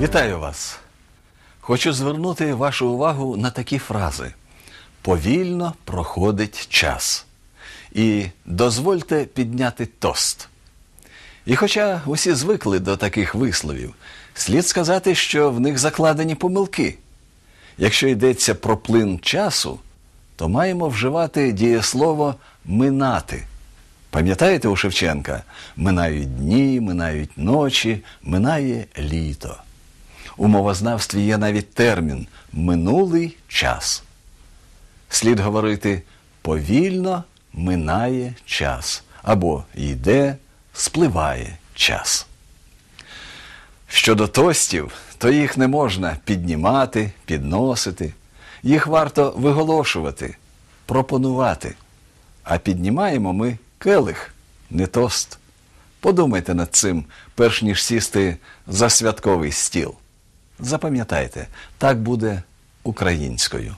Вітаю вас! Хочу звернути вашу увагу на такі фрази: повільно проходить час. І дозвольте підняти тост. І хоча усі звикли до таких висловів, слід сказати, що в них закладені помилки. Якщо йдеться про плин часу, то маємо вживати дієслово минати. Пам'ятаєте у Шевченка? Минають дні, минають ночі, минає літо. У мовознавстві є навіть термін минулий час. Слід говорити повільно минає час або йде, спливає час. Щодо тостів, то їх не можна піднімати, підносити. Їх варто виголошувати, пропонувати. А піднімаємо ми келих, не тост. Подумайте над цим, перш ніж сісти за святковий стіл. Запам'ятайте, так буде українською.